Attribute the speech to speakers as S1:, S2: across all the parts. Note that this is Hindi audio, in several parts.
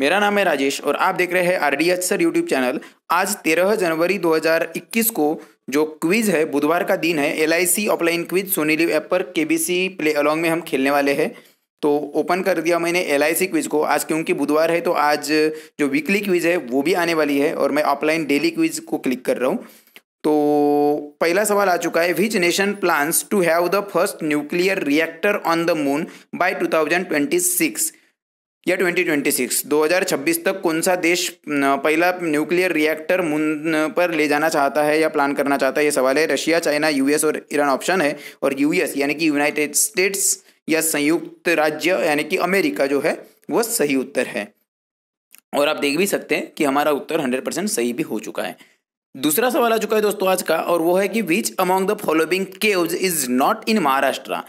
S1: मेरा नाम है राजेश और आप देख रहे हैं R D H sir YouTube channel आज 13 जनवरी 2021 को जो क्विज है बुधवार का दिन है L I C offline quiz Sony Liv app पर K B C play along में हम खेलने वाले हैं तो ओपन कर दिया मैंने एल आई सी क्विज को आज क्योंकि बुधवार है तो आज जो वीकली क्विज है वो भी आने वाली है और मैं ऑफलाइन डेली क्विज को क्लिक कर रहा हूँ तो पहला सवाल आ चुका है which nation plans to have the first nuclear reactor on the moon by 2026 या 2026 2026 तक कौन सा देश पहला न्यूक्लियर रिएक्टर मुन पर ले जाना चाहता है या प्लान करना चाहता है ये सवाल है रशिया चाइना यूएस और ईरान ऑप्शन है और यूएस यानी कि यूनाइटेड स्टेट्स या संयुक्त राज्य यानी कि अमेरिका जो है वह सही उत्तर है और आप देख भी सकते हैं कि हमारा उत्तर हंड्रेड परसेंट सही भी हो चुका है दूसरा सवाल आ चुका है दोस्तों आज का और वो है कि which among the following cave is not in Maharashtra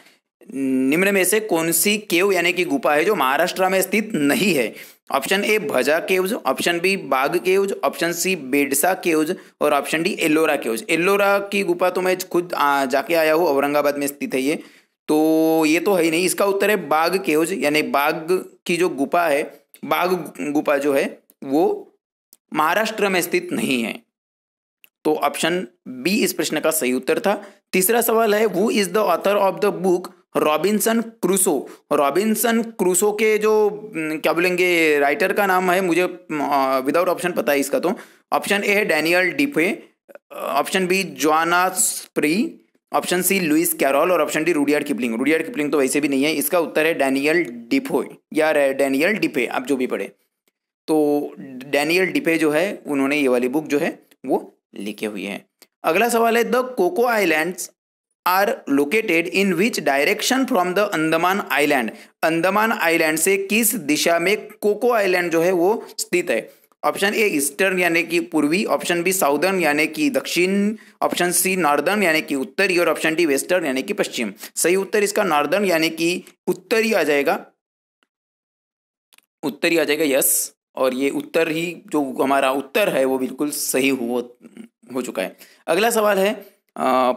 S1: निम्न में से कौन सी केव यानी कि गुफा है जो महाराष्ट्र में स्थित नहीं है option A Bhaja caves option B Bagh caves option C Bedsa caves और option D Ellora caves Ellora की गुफा तो मैं खुद जाके आया हूँ औरंगाबाद में स्थित है ये तो ये तो है ही नहीं इसका उत्तर है बाघ केवज यानी बाघ की जो गुफा है बाघ गुफा जो है वो महाराष्ट्र में स्थित नहीं है तो ऑप्शन बी इस प्रश्न का सही उत्तर था तीसरा सवाल है who is the author of the book Robinson Crusoe Robinson Crusoe के जो क्या बोलेंगे राइटर का नाम है मुझे विदाउट ऑप्शन पता है इसका तो ऑप्शन ए है Daniel Defoe option B Jonathan Swift option C Lewis Carroll और option D Rudyard Kipling Rudyard Kipling तो वैसे भी नहीं है इसका उत्तर है डैनियल डिफो या डैनियल डिपे आप जो भी पढ़े तो डैनियल डिपे जो है उन्होंने ये वाली बुक जो है वो लिखे हुई है अगला सवाल है the Coco Islands are located in which direction from the Andaman island Andaman island से किस दिशा में कोको आइलैंड जो है वो स्थित है ऑप्शन ए ईस्टर्न यानी कि पूर्वी ऑप्शन बी साउदर्न यानी कि दक्षिण ऑप्शन सी नॉर्दर्न यानी कि उत्तरी और ऑप्शन डी वेस्टर्न यानी कि पश्चिम सही उत्तर इसका नॉर्दर्न यानी कि उत्तरी आ जाएगा उत्तरी आ जाएगा यस और ये उत्तर ही जो हमारा उत्तर है वो बिल्कुल सही हो हो चुका है अगला सवाल है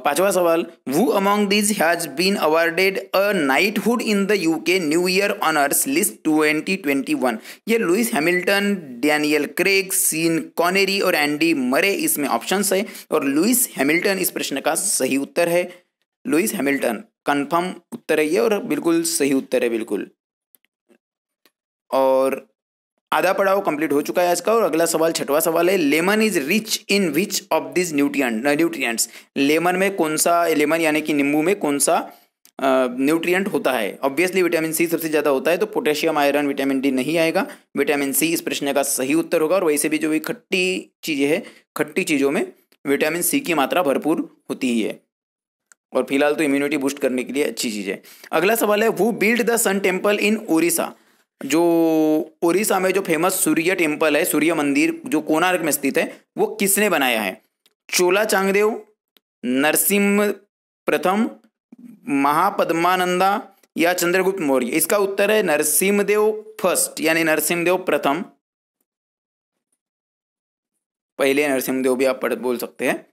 S1: पांचवा सवाल who among these has been awarded a knighthood in the UK New Year honours list twenty twenty one ये Lewis Hamilton Daniel Craig Sean Connery और एंडी मरे इसमें ऑप्शन है और लुइस हैमिल्टन इस प्रश्न का सही उत्तर है लुइस हैमिल्टन कन्फर्म उत्तर है ये और बिल्कुल सही उत्तर है बिल्कुल और आधा पड़ाव कंप्लीट हो चुका है आज का और अगला सवाल छठवा सवाल है lemon is rich in which of this nutrient nutrients lemon में कौन सा लेमन यानी कि नींबू में कौन सा न्यूट्रिएंट uh, होता है ऑब्वियसली विटामिन सी सबसे ज़्यादा होता है तो पोटेशियम आयरन विटामिन डी नहीं आएगा विटामिन सी इस प्रश्न का सही उत्तर होगा और वैसे भी जो भी खट्टी चीज़ें हैं खट्टी चीज़ों में विटामिन सी की मात्रा भरपूर होती ही है और फिलहाल तो इम्यूनिटी बूस्ट करने के लिए अच्छी चीज़ है अगला सवाल है who built the sun temple in Orissa जो उड़ीसा में जो फेमस सूर्य टेम्पल है सूर्य मंदिर जो कोणार्क में स्थित है वो किसने बनाया है चोला चांगदेव नरसिंह प्रथम महापद्मानंदा या चंद्रगुप्त मौर्य इसका उत्तर है नरसिम्हदेव फर्स्ट यानी नरसिंहदेव प्रथम पहले नरसिम्हदेव भी आप पढ़ बोल सकते हैं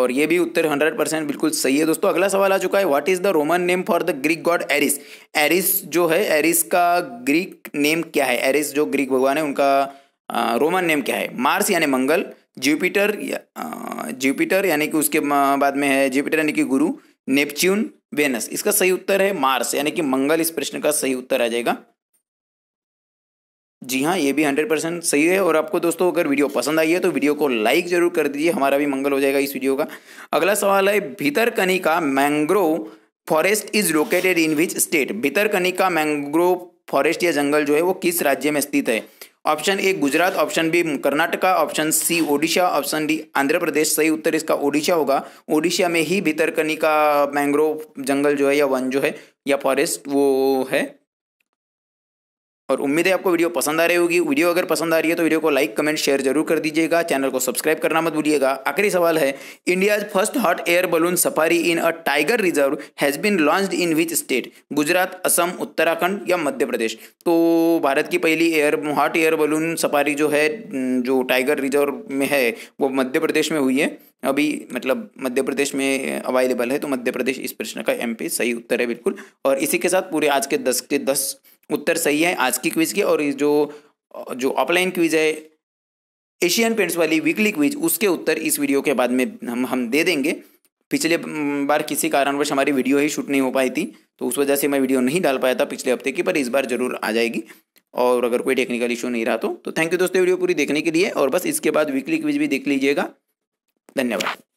S1: और ये भी उत्तर 100 परसेंट बिल्कुल सही है दोस्तों अगला सवाल आ चुका है what is the Roman name for the Greek god Eris Eris जो है एरिस का ग्रीक नेम क्या है एरिस जो ग्रीक भगवान है उनका रोमन नेम क्या है मार्स यानी मंगल जुपिटर जुपिटर यानी कि उसके बाद में है जुपिटर यानी कि गुरु नेपच्यून वेनस इसका सही उत्तर है मार्स यानी कि मंगल इस प्रश्न का सही उत्तर आ जाएगा जी हाँ ये भी हंड्रेड परसेंट सही है और आपको दोस्तों अगर वीडियो पसंद आई है तो वीडियो को लाइक ज़रूर कर दीजिए हमारा भी मंगल हो जाएगा इस वीडियो का अगला सवाल है Bhitarkanika mangrove forest is located in which state Bhitarkanika mangrove forest या जंगल जो है वो किस राज्य में स्थित है option A Gujarat option B Karnataka option C Odisha option D Andhra Pradesh सही उत्तर इसका ओडिशा होगा ओडिशा में ही भीतरकनिका मैंग्रोव जंगल जो है या वन जो है या फॉरेस्ट वो है और उम्मीद है आपको वीडियो पसंद आ रही होगी वीडियो अगर पसंद आ रही है तो वीडियो को लाइक कमेंट शेयर जरूर कर दीजिएगा चैनल को सब्सक्राइब करना मत भूलिएगा आखिरी सवाल है India first hot air balloon safari in a tiger reserve has been launch in which state Gujarat Assam Uttarakhand या मध्य प्रदेश तो भारत की पहली air hot air balloon safari जो है जो टाइगर रिजर्व में है वो मध्य प्रदेश में हुई है अभी मतलब मध्य प्रदेश में अवेलेबल है तो मध्य प्रदेश इस प्रश्न का एम सही उत्तर है बिल्कुल और इसी के साथ पूरे आज के दस के दस उत्तर सही है आज की क्विज की और जो जो ऑफलाइन क्विज है एशियन पेंट्स वाली वीकली क्विज उसके उत्तर इस वीडियो के बाद में हम हम दे देंगे पिछले बार किसी कारणवश हमारी वीडियो ही शूट नहीं हो पाई थी तो उस वजह से मैं वीडियो नहीं डाल पाया था पिछले हफ्ते की पर इस बार जरूर आ जाएगी और अगर कोई टेक्निकल इशू नहीं रहा तो, थैंक तो यू दोस्तों वीडियो पूरी देखने के लिए और बस इसके बाद वीकली क्विज भी देख लीजिएगा धन्यवाद